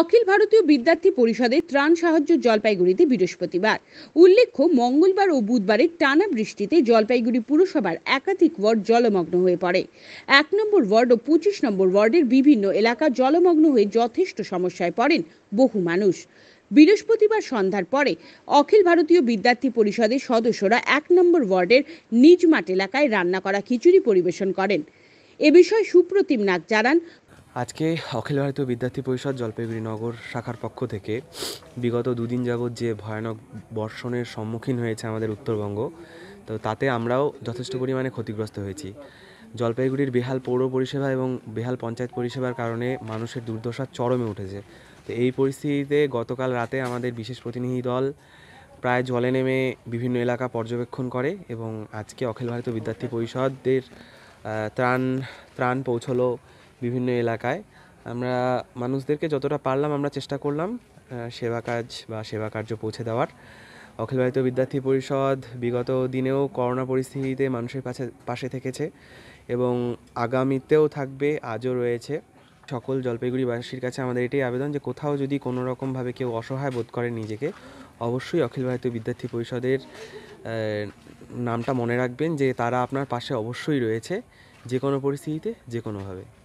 অখিল ভারতীয় বিদ্যার্থী পরিষদের ত্রাণ সাহায্য জলপাইগুড়িতে বৃহস্পতিবার উল্লেখ্য মঙ্গলবার ও বুধবারের টানা বৃষ্টিতে জলপাইগুড়ি পুরসভার একাধিক ওয়ার্ড জলমগ্ন হয়ে পড়ে এক নম্বর ওয়ার্ড ও পঁচিশ নম্বর ওয়ার্ডের বিভিন্ন এলাকা জলমগ্ন হয়ে যথেষ্ট সমস্যায় পড়েন বহু মানুষ বৃহস্পতিবার সন্ধ্যার পরে অখিল ভারতীয় বিদ্যার্থী পরিষদের সদস্যরা এক নম্বর ওয়ার্ডের নিজ মাঠ এলাকায় রান্না করা খিচুড়ি পরিবেশন করেন এ বিষয়ে সুপ্রতিম নাগ জানান আজকে অখিল ভারতীয় বিদ্যার্থী পরিষদ জলপাইগুড়ি নগর শাখার পক্ষ থেকে বিগত দুদিন যাবৎ যে ভয়ানক বর্ষণের সম্মুখীন হয়েছে আমাদের উত্তরবঙ্গ তো তাতে আমরাও যথেষ্ট পরিমাণে ক্ষতিগ্রস্ত হয়েছি জলপাইগুড়ির বেহাল পৌর পরিষেবা এবং বেহাল পঞ্চায়েত পরিষেবার কারণে মানুষের দুর্দশা চরমে উঠেছে তো এই পরিস্থিতিতে গতকাল রাতে আমাদের বিশেষ প্রতিনিধি দল প্রায় জলে নেমে বিভিন্ন এলাকা পর্যবেক্ষণ করে এবং আজকে অখিল ভারতীয় বিদ্যার্থী পরিষদের ত্রাণ ত্রাণ পৌঁছলো বিভিন্ন এলাকায় আমরা মানুষদেরকে যতটা পারলাম আমরা চেষ্টা করলাম সেবা কাজ বা সেবা কার্য পৌঁছে দেওয়ার অখিল ভারতীয় বিদ্যার্থী পরিষদ বিগত দিনেও করোনা পরিস্থিতিতে মানুষের কাছে পাশে থেকেছে এবং আগামীতেও থাকবে আজও রয়েছে সকল জলপাইগুড়িবাসীর কাছে আমাদের এটাই আবেদন যে কোথাও যদি কোনো রকমভাবে কেউ অসহায় বোধ করে নিজেকে অবশ্যই অখিল ভারতীয় বিদ্যার্থী পরিষদের নামটা মনে রাখবেন যে তারা আপনার পাশে অবশ্যই রয়েছে যে কোনো পরিস্থিতিতে যে কোনোভাবে